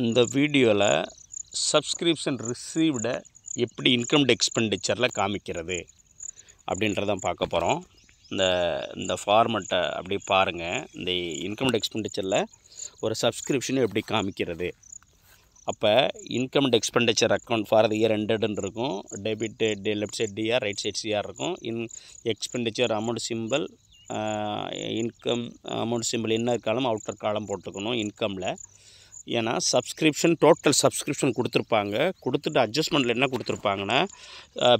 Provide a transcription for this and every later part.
இந்த வீடியோவில் சப்ஸ்கிரிப்ஷன் ரிசீவ்டை எப்படி இன்கம் எக்ஸ்பெண்டிச்சரில் காமிக்கிறது அப்படின்றதான் பார்க்க போகிறோம் இந்த இந்த ஃபார்மெட்டை அப்படி பாருங்கள் இந்த இன்கம் எக்ஸ்பெண்டிச்சரில் ஒரு சப்ஸ்கிரிப்ஷன் எப்படி காமிக்கிறது அப்போ income expenditure account for the year ஹண்ட்ரட்னு இருக்கும் debit left side DR right side CR இருக்கும் in expenditure amount simple income amount simple inner column outer column போட்டுக்கணும் இன்கமில் ஏன்னா சப்ஸ்கிரிப்ஷன் டோட்டல் சப்ஸ்கிரிப்ஷன் கொடுத்துருப்பாங்க கொடுத்துட்டு அட்ஜஸ்ட்மெண்ட்டில் என்ன கொடுத்துருப்பாங்கன்னா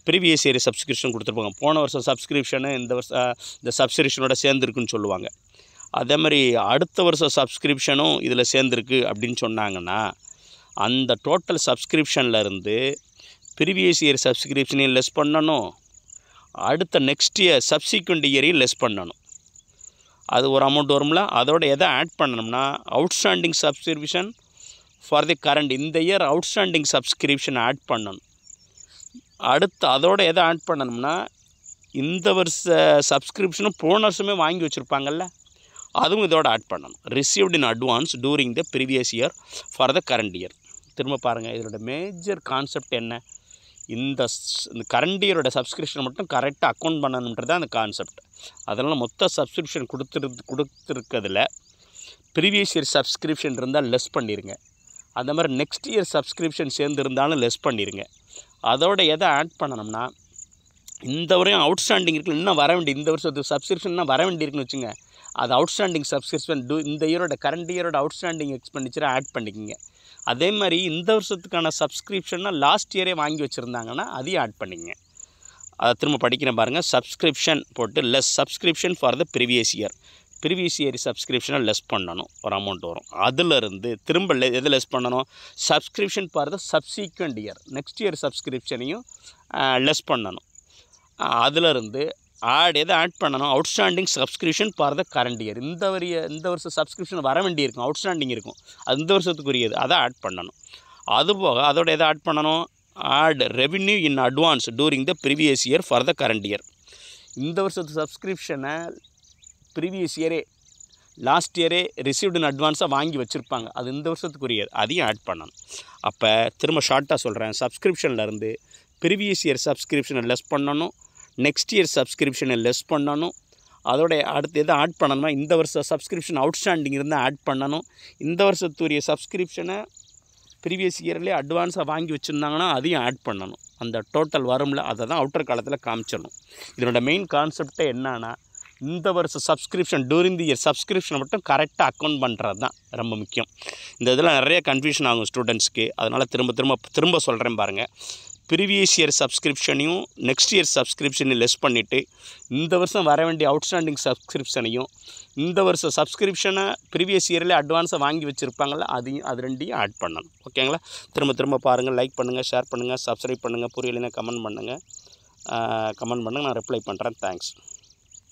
ப்ரீவியஸ் இயர் சப்ஸ்கிரிப்ஷன் கொடுத்துருப்பாங்க போன வருஷம் சப்ஸ்கிரிப்ஷனு இந்த வருஷம் இந்த சப்ஸ்கிரிப்ஷனோட சேர்ந்துருக்குன்னு சொல்லுவாங்க அதே மாதிரி அடுத்த வருஷம் சப்ஸ்கிரிப்ஷனும் இதில் சேர்ந்துருக்கு அப்படின்னு சொன்னாங்கன்னா அந்த டோட்டல் சப்ஸ்கிரிப்ஷன்லேருந்து ப்ரீவியஸ் இயர் சப்ஸ்கிரிப்ஷனையும் லெஸ் பண்ணணும் அடுத்த நெக்ஸ்ட் இயர் சப்சிக்வெண்ட் இயரையும் லெஸ் பண்ணணும் அது ஒரு அமௌண்ட் வரும்ல அதோட எதை ஆட் பண்ணணும்னா outstanding subscription for the current இந்த இயர் அவுட்ஸ்டாண்டிங் சப்ஸ்கிரிப்ஷன் ஆட் பண்ணணும் அடுத்து அதோட எதை ஆட் பண்ணணும்னா இந்த வருஷ சப்ஸ்கிரிப்ஷனும் போன வருஷமே வாங்கி வச்சுருப்பாங்கல்ல அதுவும் இதோட ஆட் பண்ணணும் received in advance during the previous year for the current year திரும்ப பாருங்கள் இதோட மேஜர் கான்செப்ட் என்ன இந்த கரண்ட் இயரோட சப்ஸ்கிரிப்ஷன் மட்டும் கரெக்டாக அக்கௌண்ட் பண்ணணுன்றது அந்த கான்செப்ட் அதனால் மொத்த சப்ஸ்கிரிப்ஷன் கொடுத்துரு கொடுத்துருக்கிறதுல ப்ரீவியஸ் இயர் சப்ஸ்கிரிப்ஷன் இருந்தால் லெஸ் பண்ணிடுங்க அந்த மாதிரி நெக்ஸ்ட் இயர் சப்ஸ்கிரிப்ஷன் சேர்ந்துருந்தாலும் லெஸ் பண்ணிடுங்க அதோட எதை ஆட் பண்ணணும்னா இந்த வரையும் அவுட்ஸ்டாண்டிங் இருக்குது இன்னும் வர வேண்டிய இந்த வருஷத்துக்கு சப்ஸ்கிரிப்ஷன் வர வேண்டியிருக்குன்னு வச்சுங்க அது அவுட்ஸ்டாண்டிங் சப்ஸ்கிரிப்ஷன் டூ இந்த இயரோட கரண்ட் இயரோட அவுட்ஸ்டாண்டிங் எக்ஸ்பெண்டிச்சரை ஆட் பண்ணிக்கோங்க அதே மாதிரி இந்த வருஷத்துக்கான சப்ஸ்கிரிப்ஷன்னா லாஸ்ட் இயரே வாங்கி வச்சுருந்தாங்கன்னா அதையும் ஆட் பண்ணிங்க அதை திரும்ப படிக்கிறேன் பாருங்கள் சப்ஸ்கிரிப்ஷன் போட்டு less subscription for the previous year previous year சப்ஸ்கிரிப்ஷனை லெஸ் பண்ணணும் ஒரு அமௌண்ட் வரும் அதிலிருந்து திரும்ப லெ எது லெஸ் பண்ணணும் subscription for the subsequent year next year சப்ஸ்கிரிப்ஷனையும் லெஸ் பண்ணணும் அதிலிருந்து ஆட் எதை ஆட் பண்ணணும் outstanding subscription for the current year இந்த வரிய இந்த வருஷம் சப்ஸ்கிரிப்ஷன் வர வேண்டி இருக்கும் அவுட்ஸ்டாண்டிங் இருக்கும் அது இந்த வருஷத்துக்குரியது அதை ஆட் பண்ணணும் அது போக அதோட எதை ஆட் பண்ணணும் add revenue in advance during the previous year for the current year இந்த வருஷத்து சப்ஸ்கிரிப்ஷனை ப்ரீவியஸ் இயரே லாஸ்ட் இயரே ரிசீவ்டு இன் அட்வான்ஸாக வாங்கி வச்சுருப்பாங்க அது இந்த வருஷத்துக்குரியது அதையும் ஆட் பண்ணணும் அப்போ திரும்ப ஷார்ட்டாக சொல்கிறேன் இருந்து ப்ரீவியஸ் இயர் சப்ஸ்கிரிப்ஷனை லெஸ் பண்ணணும் நெக்ஸ்ட் இயர் சப்ஸ்கிரிப்ஷனை லெஸ் பண்ணணும் அதோடய அடுத்து எதை ஆட் பண்ணணுமா இந்த வருஷம் சப்ஸ்கிரிப்ஷன் அவுட்ஸ்டாண்டிங் இருந்தால் ஆட் பண்ணணும் இந்த வருஷத்துரிய சப்ஸ்கிரிப்ஷனை ப்ரீவியஸ் இயர்லேயே அட்வான்ஸாக வாங்கி வச்சுருந்தாங்கன்னா அதையும் ஆட் பண்ணணும் அந்த டோட்டல் வரும்ல அதை தான் அவுட்டர் காலத்தில் காமிச்சிடணும் இதனோட மெயின் கான்செப்டே என்னென்னா இந்த வருஷம் சப்ஸ்கிரிப்ஷன் டூரிங் தி இயர் சப்ஸ்கிரிப்ஷனை மட்டும் கரெக்டாக அக்கௌண்ட் பண்ணுறது தான் ரொம்ப முக்கியம் இந்த இதெல்லாம் நிறைய கன்ஃபியூஷன் ஆகும் ஸ்டூடெண்ட்ஸ்க்கு அதனால் திரும்ப திரும்ப திரும்ப சொல்கிறேன் பாருங்கள் ப்ரீவியஸ் இயர் சப்ஸ்கிரிப்ஷனையும் நெக்ஸ்ட் இயர் சப்ஸ்கிரிப்ஷனையும் லெஸ் பண்ணிவிட்டு இந்த வருஷம் வர வேண்டிய அவுட்ஸ்டாண்டிங் சப்ஸ்கிரிப்ஷனையும் இந்த வருஷம் சப்ஸ்கிரிப்ஷனை ப்ரீவியஸ் இயரில் அட்வான்ஸாக வாங்கி வச்சுருப்பாங்களா அதையும் அது ரெண்டையும் ஆட் பண்ணணும் ஓகேங்களா திரும்ப திரும்ப பாருங்கள் லைக் பண்ணுங்கள் ஷேர் பண்ணுங்கள் சப்ஸ்கிரைப் பண்ணுங்கள் புரியலைன்னா கமெண்ட் பண்ணுங்கள் கமெண்ட் பண்ணுங்கள் நான் ரிப்ளை பண்ணுறேன் தேங்க்ஸ்